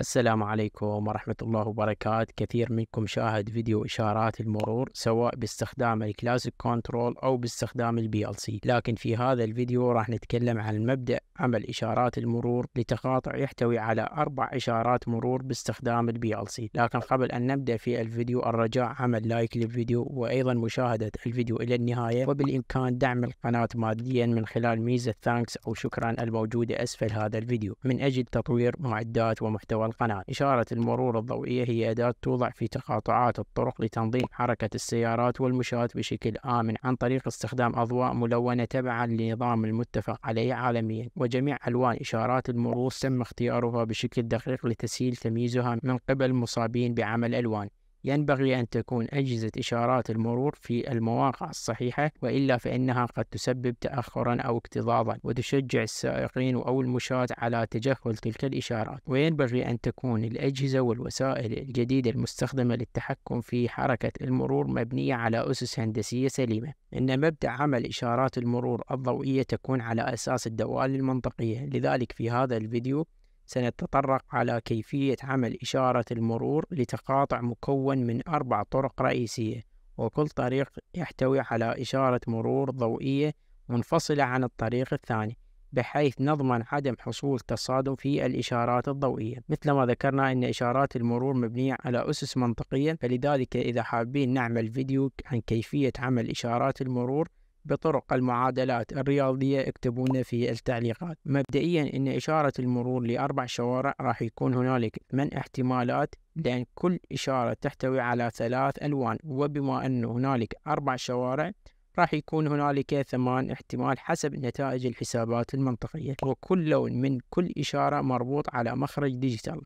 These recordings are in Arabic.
السلام عليكم ورحمة الله وبركاته كثير منكم شاهد فيديو إشارات المرور سواء باستخدام الكلاسيك كنترول أو باستخدام البي ال سي لكن في هذا الفيديو راح نتكلم عن مبدأ عمل إشارات المرور لتقاطع يحتوي على أربع إشارات مرور باستخدام البي ال سي لكن قبل أن نبدأ في الفيديو الرجاء عمل لايك للفيديو وأيضا مشاهدة الفيديو إلى النهاية وبالإمكان دعم القناة ماديا من خلال ميزة ثانكس أو شكرا الموجودة أسفل هذا الفيديو من أجل تطوير معدات ومحتوى القناة إشارة المرور الضوئية هي أداة توضع في تقاطعات الطرق لتنظيم حركة السيارات والمشاة بشكل آمن عن طريق استخدام أضواء ملونة تبعا لنظام المتفق عليه عالميا وجميع ألوان إشارات المرور تم اختيارها بشكل دقيق لتسهيل تمييزها من قبل المصابين بعمل ألوان ينبغي أن تكون أجهزة إشارات المرور في المواقع الصحيحة وإلا فإنها قد تسبب تأخرا أو اكتظاظا وتشجع السائقين أو المشاة على تجاهل تلك الإشارات وينبغي أن تكون الأجهزة والوسائل الجديدة المستخدمة للتحكم في حركة المرور مبنية على أسس هندسية سليمة إن مبدأ عمل إشارات المرور الضوئية تكون على أساس الدوال المنطقية لذلك في هذا الفيديو سنتطرق على كيفية عمل إشارة المرور لتقاطع مكون من أربع طرق رئيسية وكل طريق يحتوي على إشارة مرور ضوئية منفصلة عن الطريق الثاني بحيث نضمن عدم حصول تصادم في الإشارات الضوئية مثل ما ذكرنا أن إشارات المرور مبنية على أسس منطقية فلذلك إذا حابين نعمل فيديو عن كيفية عمل إشارات المرور بطرق المعادلات الرياضية اكتبونا في التعليقات مبدئيا أن إشارة المرور لأربع شوارع راح يكون هنالك من احتمالات لأن كل إشارة تحتوي على ثلاث ألوان وبما أن هنالك أربع شوارع راح يكون هنالك ثمان احتمال حسب نتائج الحسابات المنطقية وكل لون من كل إشارة مربوط على مخرج ديجيتال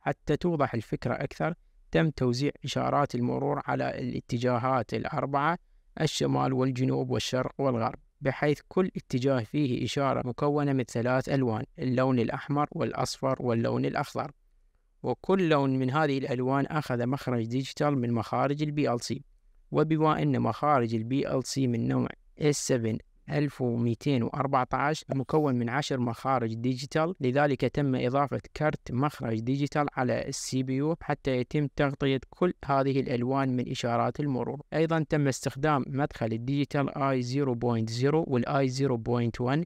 حتى توضح الفكرة أكثر تم توزيع إشارات المرور على الاتجاهات الأربعة الشمال والجنوب والشرق والغرب بحيث كل اتجاه فيه إشارة مكونة من ثلاث ألوان اللون الأحمر والأصفر واللون الأخضر وكل لون من هذه الألوان أخذ مخرج ديجيتال من مخارج البي ال سي وبما أن مخارج البي ال سي من نوع S7 1214 مكون من 10 مخارج ديجيتال لذلك تم إضافة كارت مخرج ديجيتال على السي بي يو حتى يتم تغطية كل هذه الألوان من إشارات المرور أيضا تم استخدام مدخل الديجيتال آي 0.0 والآي 0.1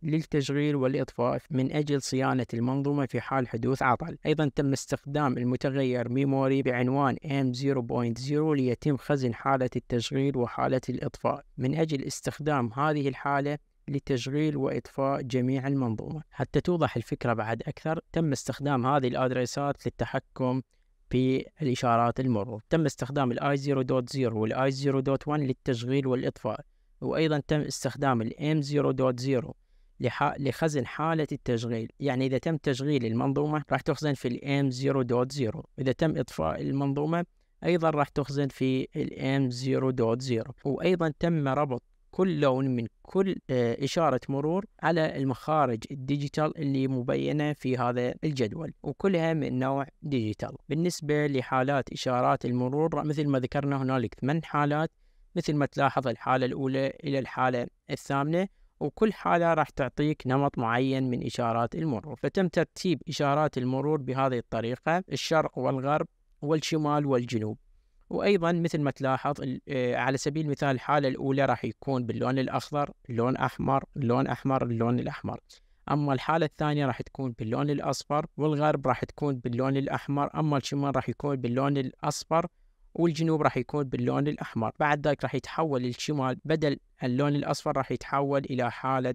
للتشغيل والإطفاء من أجل صيانة المنظومة في حال حدوث عطل أيضا تم استخدام المتغير ميموري بعنوان M 0.0 ليتم خزن حالة التشغيل وحالة الإطفاء من أجل استخدام هذه الحالة لتشغيل وإطفاء جميع المنظومة حتى توضح الفكرة بعد أكثر تم استخدام هذه الأدريسات للتحكم في الإشارات المرور تم استخدام الاي 0.0 والاي 0.1 للتشغيل والإطفاء وأيضا تم استخدام الام 0.0 لخزن حالة التشغيل يعني إذا تم تشغيل المنظومة راح تخزن في الام 0.0 إذا تم إطفاء المنظومة أيضا راح تخزن في الام 0.0 وأيضا تم ربط كل لون من كل آه، إشارة مرور على المخارج الديجيتال اللي مبينة في هذا الجدول وكلها من نوع ديجيتال بالنسبة لحالات إشارات المرور مثل ما ذكرنا هنالك ثمان حالات مثل ما تلاحظ الحالة الأولى إلى الحالة الثامنة وكل حالة راح تعطيك نمط معين من إشارات المرور فتم ترتيب إشارات المرور بهذه الطريقة الشرق والغرب والشمال والجنوب وايضا مثل ما تلاحظ آه، على سبيل المثال الحاله الاولى راح يكون باللون الاخضر لون احمر لون احمر اللون الاحمر اما الحاله الثانيه راح تكون باللون الاصفر والغرب راح تكون باللون الاحمر اما الشمال راح يكون باللون الاصفر والجنوب راح يكون باللون الاحمر بعد ذلك راح يتحول الشمال بدل اللون الاصفر راح يتحول الى حاله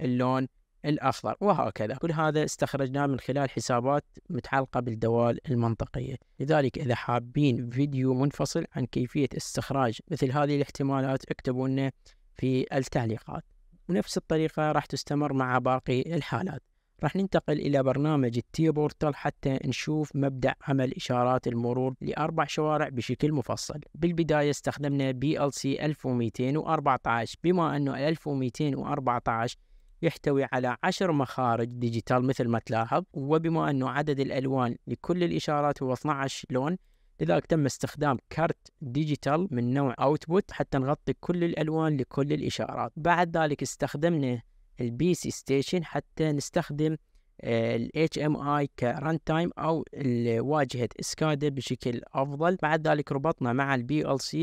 اللون الأخضر وهكذا كل هذا استخرجناه من خلال حسابات متعلقة بالدوال المنطقية لذلك إذا حابين فيديو منفصل عن كيفية استخراج مثل هذه الاحتمالات اكتبوا لنا في التعليقات ونفس الطريقة راح تستمر مع باقي الحالات راح ننتقل إلى برنامج التي بورتال حتى نشوف مبدأ عمل إشارات المرور لأربع شوارع بشكل مفصل بالبداية استخدمنا بي ال سي 1214 بما أنه 1214 يحتوي على عشر مخارج ديجيتال مثل ما تلاحظ وبما أنه عدد الألوان لكل الإشارات هو 12 لون لذلك تم استخدام كارت ديجيتال من نوع اوتبوت حتى نغطي كل الألوان لكل الإشارات بعد ذلك استخدمنا البي سي ستيشن حتى نستخدم آه، ال HMI كرن تايم أو الواجهة إسكادا بشكل أفضل بعد ذلك ربطنا مع ال PLC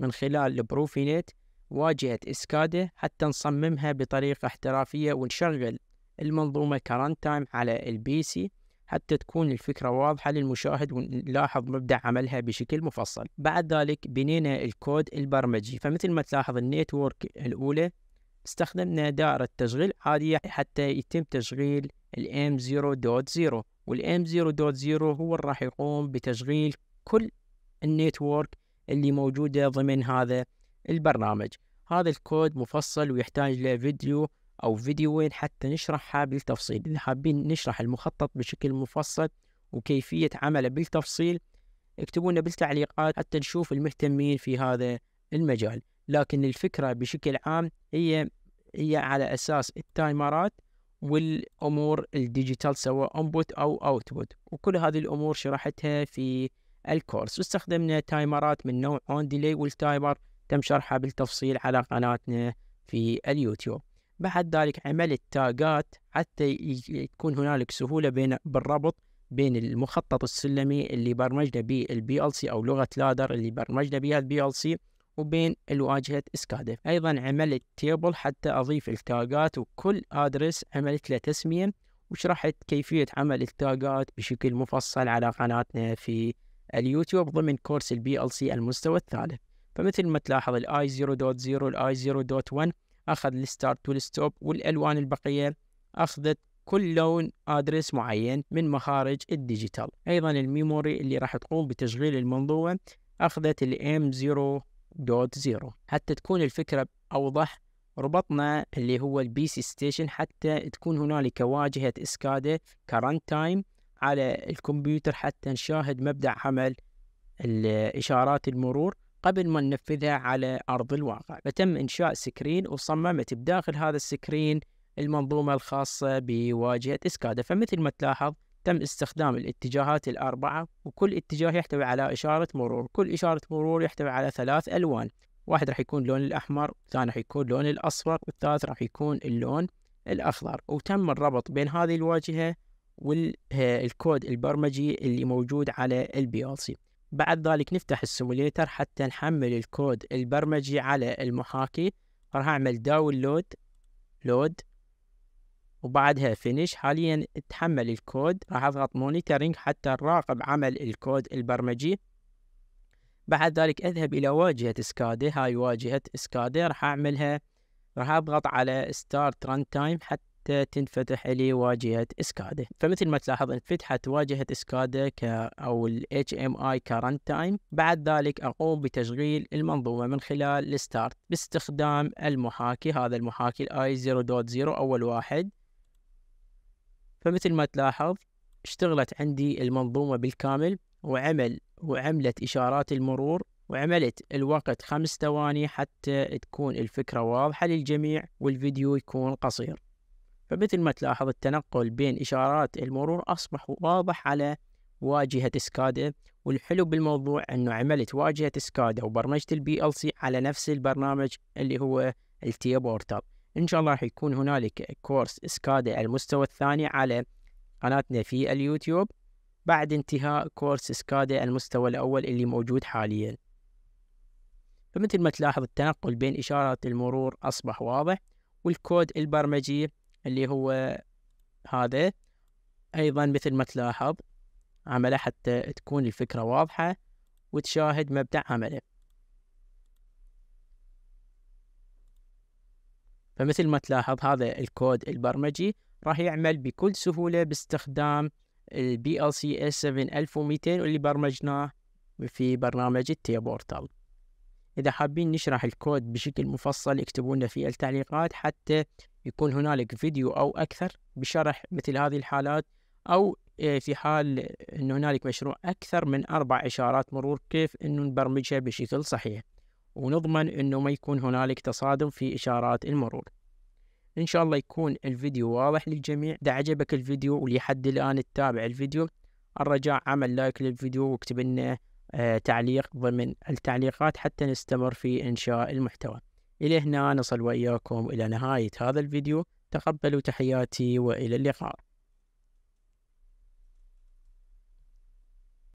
من خلال البروفينيت واجهة إسكادة حتى نصممها بطريقة احترافية ونشغل المنظومة كران تايم على البي سي حتى تكون الفكرة واضحة للمشاهد ونلاحظ مبدأ عملها بشكل مفصل بعد ذلك بنينا الكود البرمجي فمثل ما تلاحظ النيتورك الأولى استخدمنا دائرة تشغيل عادية حتى يتم تشغيل الام 0.0 والام 0.0 هو اللي راح يقوم بتشغيل كل النيتورك اللي موجودة ضمن هذا البرنامج هذا الكود مفصل ويحتاج لفيديو أو فيديوين حتى نشرحها بالتفصيل إذا حابين نشرح المخطط بشكل مفصل وكيفية عمله بالتفصيل اكتبوا لنا بالتعليقات حتى نشوف المهتمين في هذا المجال لكن الفكرة بشكل عام هي هي على أساس التايمرات والأمور الديجيتال سواء انبوت أو اوتبوت وكل هذه الأمور شرحتها في الكورس واستخدمنا تايمرات من نوع اون ديلي والتايمر تم شرحها بالتفصيل على قناتنا في اليوتيوب بعد ذلك عمل التاجات حتى يكون هنالك سهولة بين بالربط بين المخطط السلمي اللي برمجنا به البي ال سي او لغة لادر اللي برمجنا بها البي ال سي وبين الواجهة اسكادا ايضا عملت تيبل حتى اضيف التاجات وكل ادرس عملت له تسمية وشرحت كيفية عمل التاجات بشكل مفصل على قناتنا في اليوتيوب ضمن كورس البي ال سي المستوى الثالث فمثل ما تلاحظ الاي 0.0 الاي 0.1 اخذ الستارت والستوب والالوان البقيه اخذت كل لون ادرس معين من مخارج الديجيتال ايضا الميموري اللي راح تقوم بتشغيل المنظومه اخذت الام 0.0 حتى تكون الفكره اوضح ربطنا اللي هو البي سي ستيشن حتى تكون هنالك واجهه اسكادا كرنت تايم على الكمبيوتر حتى نشاهد مبدا عمل اشارات المرور قبل ما ننفذها على أرض الواقع فتم إنشاء سكرين وصممت بداخل هذا السكرين المنظومة الخاصة بواجهة إسكادا فمثل ما تلاحظ تم استخدام الاتجاهات الأربعة وكل اتجاه يحتوي على إشارة مرور كل إشارة مرور يحتوي على ثلاث ألوان واحد راح يكون لون الأحمر والثاني راح يكون لون الأصفر والثالث راح يكون اللون الأخضر وتم الربط بين هذه الواجهة والكود البرمجي اللي موجود على البي ال سي بعد ذلك نفتح السيموليتر حتى نحمل الكود البرمجي على المحاكي راح اعمل داونلود لود وبعدها فينيش حاليا تحمل الكود راح اضغط مونيتورينج حتى نراقب عمل الكود البرمجي بعد ذلك اذهب الى واجهة سكادا هاي واجهة سكادا راح اعملها راح اضغط على ستارت ران تايم حتى حتى تنفتح لي واجهة اسكادا فمثل ما تلاحظ انفتحت واجهة اسكادا ك او ال HMI current time بعد ذلك اقوم بتشغيل المنظومة من خلال الستارت باستخدام المحاكي هذا المحاكي الاي 0.0 اول واحد فمثل ما تلاحظ اشتغلت عندي المنظومة بالكامل وعمل وعملت إشارات المرور وعملت الوقت خمس ثواني حتى تكون الفكرة واضحة للجميع والفيديو يكون قصير فمثل ما تلاحظ التنقل بين إشارات المرور أصبح واضح على واجهة سكادا والحلو بالموضوع أنه عملت واجهة سكادا وبرمجة البي ال سي على نفس البرنامج اللي هو التيا بورتال إن شاء الله راح يكون هنالك كورس سكادا المستوى الثاني على قناتنا في اليوتيوب بعد انتهاء كورس سكادا المستوى الأول اللي موجود حاليا فمثل ما تلاحظ التنقل بين إشارات المرور أصبح واضح والكود البرمجي اللي هو هذا أيضا مثل ما تلاحظ عمله حتى تكون الفكرة واضحة وتشاهد مبدأ عمله فمثل ما تلاحظ هذا الكود البرمجي راح يعمل بكل سهولة باستخدام ال BLCS 7200 واللي برمجناه في برنامج التيابورتال إذا حابين نشرح الكود بشكل مفصل اكتبوا لنا في التعليقات حتى يكون هنالك فيديو أو أكثر بشرح مثل هذه الحالات أو آه، في حال أن هنالك مشروع أكثر من أربع إشارات مرور كيف أنه نبرمجها بشكل صحيح ونضمن أنه ما يكون هنالك تصادم في إشارات المرور إن شاء الله يكون الفيديو واضح للجميع إذا عجبك الفيديو ولحد الآن تتابع الفيديو الرجاء عمل لايك للفيديو واكتب لنا آه، تعليق ضمن التعليقات حتى نستمر في إنشاء المحتوى إلى هنا نصل وإياكم إلى نهاية هذا الفيديو تقبلوا تحياتي وإلى اللقاء